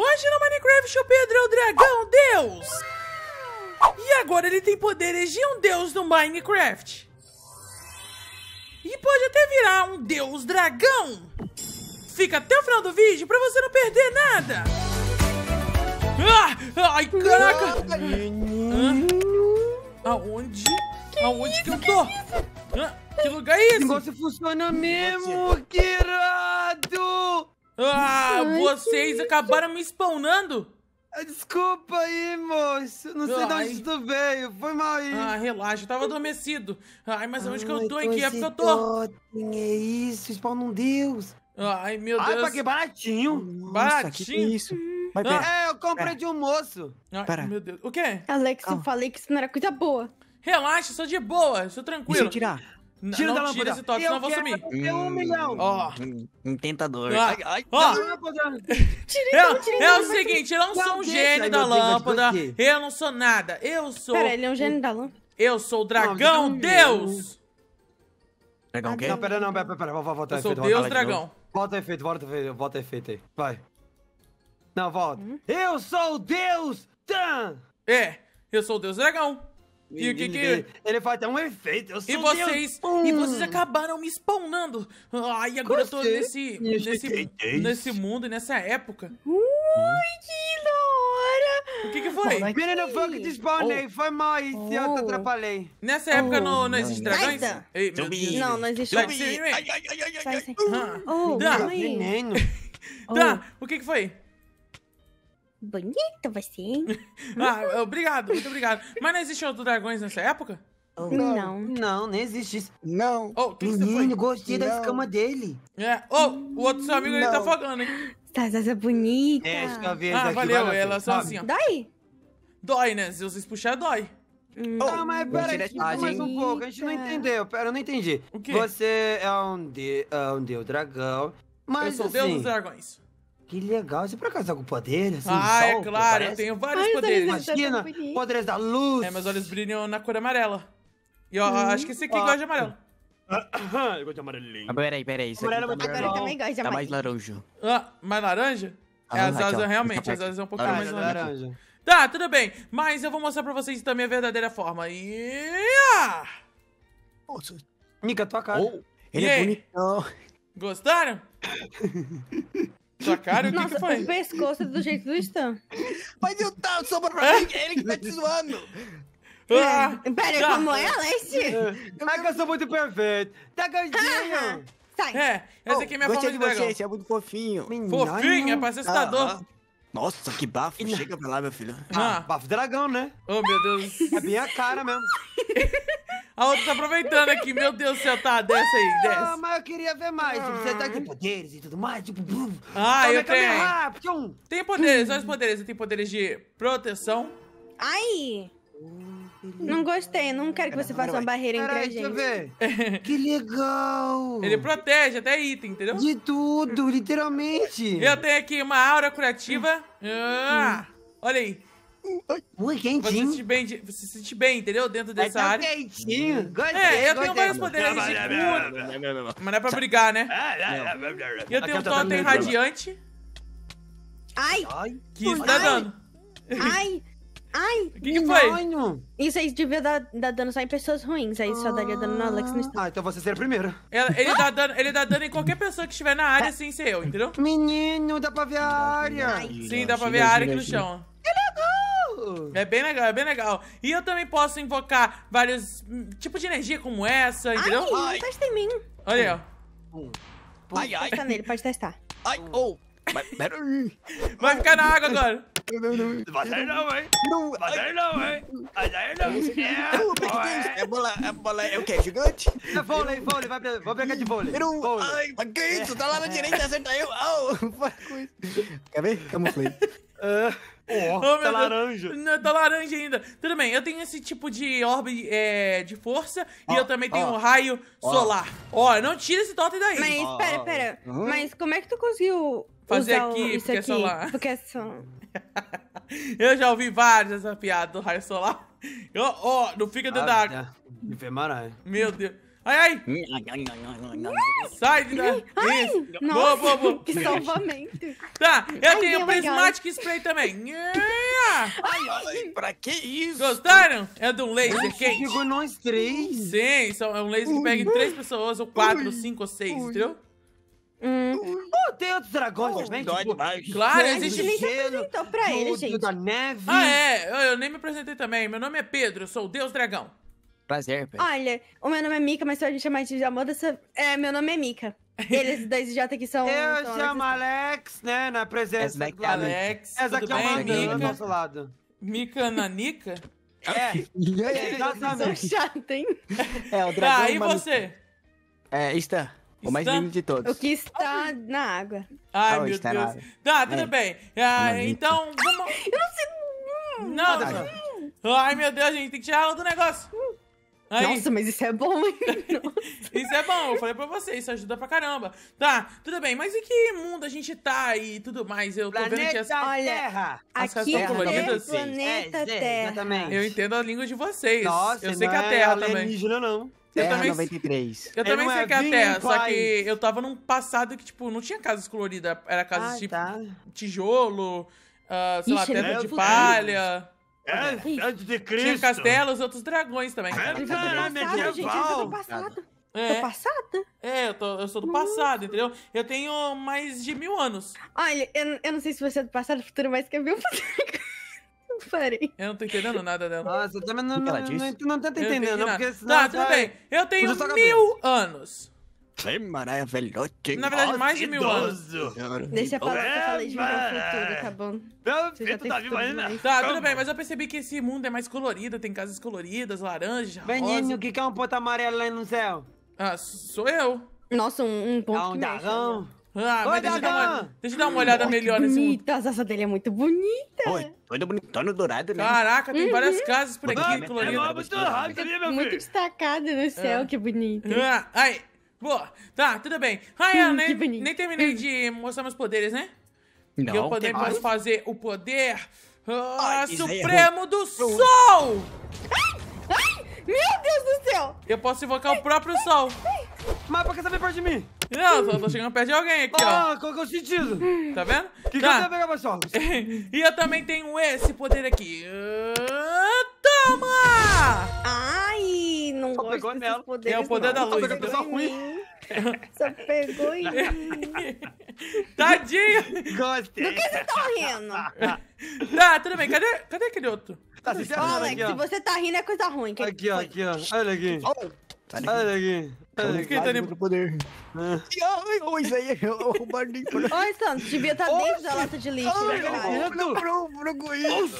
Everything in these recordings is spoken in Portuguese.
Hoje no Minecraft o Pedro é o dragão deus. E agora ele tem poderes de um deus no Minecraft. E pode até virar um deus dragão. Fica até o final do vídeo pra você não perder nada. Ah, ai, caraca. Ah, aonde? Que aonde isso, que eu tô? Que, ah, que lugar é esse? O negócio funciona mesmo, Kira. Ah, Ai, vocês acabaram me spawnando? Ah, desculpa aí, moço. Não sei Ai. de onde tu veio. Foi mal aí. Ah, relaxa. Eu tava adormecido. Ai, mas onde que eu tô? aqui, que porque eu tô? É isso. Spawn um deus. Ai, meu Deus. Ai, paguei baratinho. Nossa, baratinho? Que isso? ah, é, eu comprei de um moço. Ai, pera. meu Deus. O quê? Alex, Calma. eu falei que isso não era coisa boa. Relaxa, sou de boa. Sou tranquilo. Deixa eu tirar. Tira não, da lâmpada. Tira esse toque eu senão eu vou sumir. Eu um milhão. Hum, ó. Oh. Um tentador. Ah. Ai, ai. Ó. Oh. Tira É, então, é o seguinte, eu não sou um gênio da lâmpada. Eu não sou nada. Eu sou... Pera, ele é um gênio da lâmpada. Eu sou o dragão então, Deus. Dragão o quê? Não, pera, não, pera, pera. Vou voltar Eu tá sou Deus dragão. Volta o efeito, volta o efeito, volta o efeito aí. Vai. Não, volta. Hum? Eu sou o Deus Dan. É, eu sou o Deus dragão. E o que que... Ele faz até um efeito, eu sou E vocês, e vocês acabaram me spawnando. Ai, agora Você? eu tô nesse, nesse, nesse mundo e nessa época. Ui, que hora. O que que foi? Menino, foi que despawnei, oh. foi mal e oh. eu te oh. atrapalhei. Nessa época oh. não, não existe dragões? Ei, não, não existe dragões. Ai, ai, ai, ai, ai. Sai, Oh, tá. Tá, o que que foi? Bonito você, hein? ah, obrigado, muito obrigado. Mas não existiam outros dragões nessa época? Oh, não. não. Não, não existe isso. Não. Oh, que Menino, gostei não. da escama dele. É. Oh, o outro seu amigo, tá não. ele tá afogando, hein? Sazasa tá, tá, bonita. É, acho que a vez Ah, valeu. Barato, ela só assim, ó. Dói? Dói, né? Se vocês puxar, dói. Oh, mas pera é mais um pouco. A gente não entendeu. Pera, eu não entendi. O quê? Você é um, de, é um deus dragão. Mas, eu sou assim, deus dos assim, dragões. Que legal. Você por acaso tá com algum poder? Assim, ah, sol, é claro, eu tenho vários Ai, poderes. Imagina, poderes da luz. É, meus olhos brilham na cor amarela. E ó, hum. acho que esse aqui ah. gosta de amarelo. eu gosto de amarelinho. Ah, peraí, peraí. Isso amarelo aqui tá Agora eu também gosto de amarelo. Tá, é tá mais laranja. Ah, mais laranja? Ah, é, as asas realmente, as asas é um pouquinho mais laranja. Tá, tudo bem. Mas eu vou mostrar pra vocês também a verdadeira forma. Yeah! Nossa, mica tua cara. Oh, ele e é aí? bonitão. Gostaram? Sua cara, o que, Nossa, que foi? o pescoço é do jeito do Stan. Mas eu tava tá, sobrando pra mim, é ele que tá te zoando. Ah, é, pera, ah, como é, Leste? É. Ai, que eu sou muito perfeito. Tá gordinho. Sai. É, essa aqui é minha oh, forma de, de dragão. Você, é muito fofinho. Fofinho? é pra ser assustador. Nossa, que bafo. Chega pra lá, meu filho. Ah, ah. bafo dragão, né? Oh, meu Deus. É bem a cara mesmo. a outra tá aproveitando aqui. Meu Deus do céu, tá. Desce aí, ah, desce. Ah, mas eu queria ver mais. Ah. Você tá com poderes e tudo mais. Tipo, bum. Ah, eu tenho. É Tem poderes, olha os poderes. Eu tenho poderes de proteção. Ai. Uh. Não uhum. gostei, não quero que você faça uma barreira entre a gente. Ver. que legal! Ele protege até item, entendeu? De tudo, literalmente. Eu tenho aqui uma aura curativa. Ah, hum. olha aí. Ui, quentinho. Você se, bem, você se sente bem, entendeu? Dentro dessa área. quentinho. É, gostei, é, eu tenho vários poderes de cura. Mas não é pra brigar, né? Ah, e eu tenho um totem radiante. Ai! Que está dando. Ai! Ai, que, que foi? Isso aí devia dar, dar, dano só em pessoas ruins. Aí só daria dano no Alex no Ah, ah então você seria a primeira. Ele, é, ele, dá dano, ele dá dano em qualquer pessoa que estiver na área sem ser eu, entendeu? Menino, dá pra ver a área. Sim, dá pra ver a área aqui no chão. Que legal! É, é bem legal, é bem legal. E eu também posso invocar vários hum, tipos de energia como essa, entendeu? Ai, ai. testa em mim. Olha aí, ó. Ai, ai. Testa nele, pode testar. Ai, oh. Vai ficar na água agora não, não. Bazar não, hein? Não, Aí, não, hein? Bazar não. É, é bola, é bola, é o que? É gigante? É vôlei, vôlei, vai, vamos pegar de vôlei. Eu não, ai, mas que isso? Tá lá na direita, acerta eu. Au, Quer ver? Camuflei. Uh, oh, tá laranja. Não, tá laranja ainda. Tudo bem, eu tenho esse tipo de orbe é, de força oh, e eu também tenho um raio solar. Ó, não tira esse totem daí. Mas, pera, pera. Uhum. Mas como é que tu conseguiu Fazer aqui, isso porque aqui, é solar. Porque é solar. eu já ouvi várias essa piada do raio solar. ó oh, não fica dentro ah, da água. É. Meu Deus. Ai, ai! Sai de né? Ai, Isso. Nossa, boa, boa, boa. que salvamento. Tá, eu ai, tenho prismatic spray também. ai, ai, pra que isso? Gostaram? É de um laser ai, quente. Chegou nós três. Sim, é um laser que pega em três pessoas, ou quatro, ou cinco, ou seis, entendeu? Hum. Oh, tem outros dragões oh, também? Tipo, claro, existe. A gente nem se apresentou pra do, ele, gente. Da neve. Ah, é. Eu nem me apresentei também. Meu nome é Pedro, eu sou o Deus Dragão. Prazer, Pedro. Olha, o meu nome é Mika, mas se a gente chamar de amor É, meu nome é Mika. Eles dois já que são. Eu são chamo Alex, né? Na presença do é Alex. Essa aqui é uma amiga do nosso lado. Mika Nanica? É. é exatamente. São chato, É, o ah, dragão. Ah, e você? É, Stan. O mais lindo de todos. O que está na água. Ai, ah, meu Deus. Água. Tá, tudo é. bem. Ah, então, vamos... Eu não sei... Não, tá, não, não. Ai, meu Deus, gente, tem que tirar ela do negócio. Aí. Nossa, mas isso é bom, hein? isso é bom, eu falei pra você, isso ajuda pra caramba. Tá, tudo bem, mas em que mundo a gente tá e tudo mais? Eu tô planeta vendo que as... Olha, é Terra! As aqui é coloridas. É, planeta Terra. Eu entendo a língua de vocês. Nossa, eu sei que é a Terra é também. Não, não. Eu é, também, 93. Eu também é sei que é a Terra, só que eu tava num passado que, tipo, não tinha casas coloridas. Era casas tipo tá. tijolo, uh, sei Ixi, lá, teto é de palha. É, antes de Cristo. É, tinha castelos e outros dragões também. Cara. É, cara, medieval. Gente, eu tô passado. É. Tô passada? É, eu, tô, eu sou do Nossa. passado, entendeu? Eu tenho mais de mil anos. Olha, eu, eu não sei se você é do passado ou futuro, mas quer ver o futuro. Eu não tô entendendo nada dela. Nossa, eu também não, não, não, não tenta entender, não, porque senão. Tá, tudo bem. Eu tenho mil anos. Que maravilhoso. Na verdade, mais de mil anos. Deixa pra lá que eu falei de viver futuro, tá bom? tá vivo ainda. Tá, tudo bem, mas eu percebi que esse mundo é mais colorido, tem casas coloridas, laranja, Beninho, o que é um ponto amarelo lá no céu? Ah, sou eu. Nossa, um, um ponto é um que mexe, ah, Oi, deixa, eu dar uma, deixa eu dar uma olhada melhor nesse mundo. bonita, essa asa dele é muito bonita. Oi, todo bonitona dourado, né? Caraca, tem várias uhum. casas por aqui, colorido. Né? É muito rápido, né, né, Muito destacado destacada no céu, ah. que bonito. Ah, ai, boa. Tá, tudo bem. Ryan, Hum, nem, nem terminei de mostrar meus poderes, né? Não, eu poder, mais. posso fazer o poder ah, Ai, é supremo do sol! Ai, meu Deus do céu! Eu posso invocar o próprio sol. Ai, mas quer que você perto de mim? Não, tô, tô chegando perto de alguém aqui, ah, ó. Ah, qual que é o sentido? Tá vendo? O que, tá. que eu tá. pegar mais fogos? e eu também tenho esse poder aqui. Uh, toma! Ai, não Só gosto desses poderes. É o poder não. da luz. Só pegou pessoal então. ruim. Só pegou em mim. Tadinho! Gostei. Do que você tá rindo? tá, tudo bem. Cadê, cadê aquele outro? Tá, se Alex, se você tá rindo é coisa ruim. Aqui, ó, aqui, ó. Olha aqui. Oh, tá Olha aqui. É, quem tá do poder. Ô, isso aí, tá de emprego. Ô, Santos, devia estar tá dentro da lata de lixo. Ai, né, não, não, não, não conheço.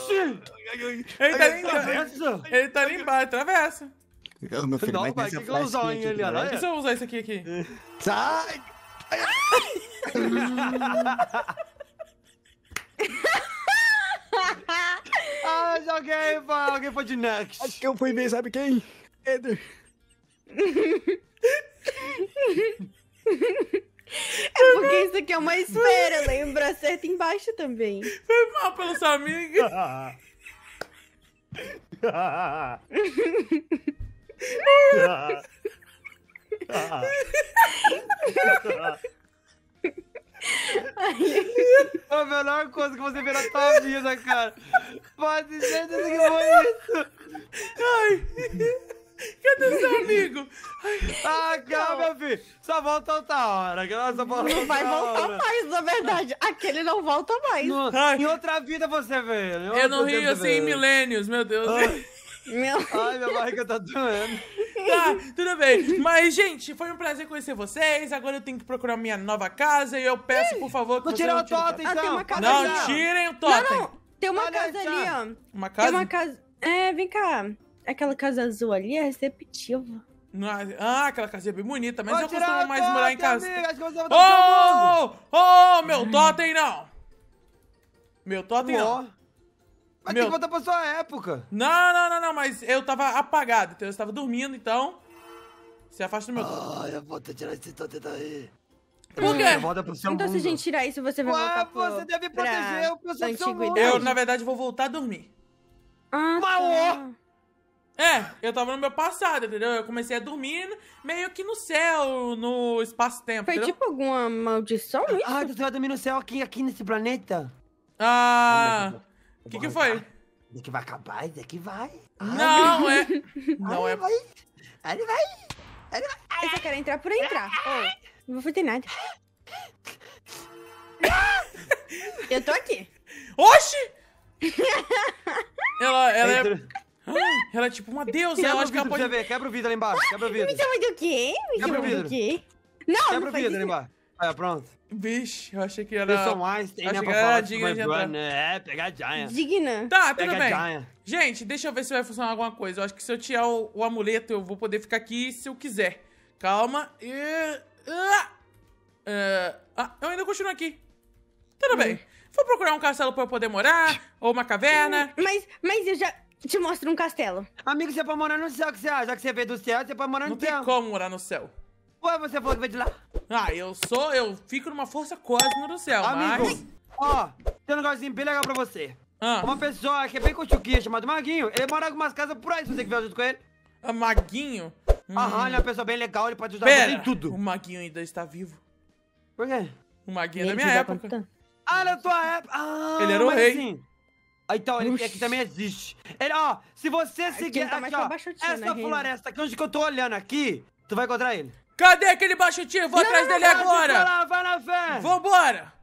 Ele tá ali embaixo. Ele tá ali embaixo, atravessa. Meu filho, não, vai ter que usar o ele aranha. Deixa eu usar isso aqui, aqui. Sai! ah, mas alguém foi, alguém foi de next. Acho que eu fui ver, sabe quem? Eder. É porque isso aqui é uma esfera, lembra? Acerta embaixo também. Foi mal pelos amigos. É a melhor coisa que você vê na tua vida, cara. Pode ser que foi isso. Ai do seu amigo. Ah, meu filho. Só volta outra hora. Que nossa, não vai voltar hora. mais, na verdade. Aquele não volta mais. No, em outra vida você vê Eu não rio assim em milênios, meu Deus. Ai. Meu... Ai, minha barriga tá doendo. Tá, tudo bem. Mas, gente, foi um prazer conhecer vocês. Agora eu tenho que procurar minha nova casa e eu peço, por favor, que não tirar o totem, então. Ah, tem então. uma casa não, tirem o totem. Não, não. Tem uma Olha casa ali, ó. Uma casa? Tem uma casa... É, vem cá aquela casa azul ali é receptiva. É? Ah, aquela casinha é bem bonita, mas Ô, eu costumo mais totem, morar em casa. Amiga, oh, oh, meu hum. totem não! Meu totem não. Mas meu... tem que voltar pra sua época. Não, não, não, não, mas eu tava apagado, então eu estava dormindo, então... Se afasta do meu totem. Ah, eu vou te tirar esse totem daí. Por quê? então se a gente tirar isso, você vai Ué, voltar pro... você deve proteger o seu mundo. Eu, na verdade, vou voltar a dormir. Ah, tá. É, eu tava no meu passado, entendeu? Eu comecei a dormir meio que no céu, no espaço-tempo. Foi entendeu? tipo alguma maldição isso? Ah, tu vai dormir no céu aqui, aqui nesse planeta? Ah. O que, que foi? Isso que vai acabar, isso aqui vai. Não, é. Não é. Ele vai. Ele vai. Ele vai. Eu só quero entrar por entrar. Oh, não vou fazer nada. eu tô aqui. Oxi! ela, ela é. Ah, ela é tipo uma deusa. Quebra eu acho que ela pode... ver. Quebra o vidro lá embaixo. Quebra o vidro. Me chama do quê? Me quebra o do quê? Não, Quebra não o vidro ali lá embaixo. Olha, é, pronto. Bicho, eu achei que era... Eu sou Einstein, né, pra falar digna de entrar. É, pegar Giant. Digna. Tá, tudo bem. Gente, deixa eu ver se vai funcionar alguma coisa. Eu acho que se eu tirar o, o amuleto, eu vou poder ficar aqui se eu quiser. Calma. E... ah, ah, ah eu ainda continuo aqui. Tudo hum. bem. Vou procurar um castelo pra eu poder morar, ou uma caverna. Hum, mas, mas eu já te mostro um castelo. Amigo, você pode morar no céu, que você acha? Já que você veio do céu, você pode morar no não céu. Não tem como morar no céu. Ué, você falou que veio de lá? Ah, eu sou, eu fico numa força cósmica do céu, Amigo, mas... ó, tem um negocinho bem legal pra você. Ah. Uma pessoa que é bem cochuquinha, chamado Maguinho, ele mora em algumas casas por aí, se você quiser junto com ele. Ah, Maguinho? Ah, hum. Aham, ele é uma pessoa bem legal, ele pode ajudar Pera, em tudo. o Maguinho ainda está vivo. Por quê? O Maguinho é da minha época. Ah, na é tua época. Ah, ele era o rei. Assim, então, ele aqui também existe. Ele, ó, se você seguir tá aqui, ó, é essa né, floresta aqui, onde que eu tô olhando aqui, tu vai encontrar ele. Cadê aquele baixo Vou atrás dele agora! Vai lá, vai na fé! Vambora!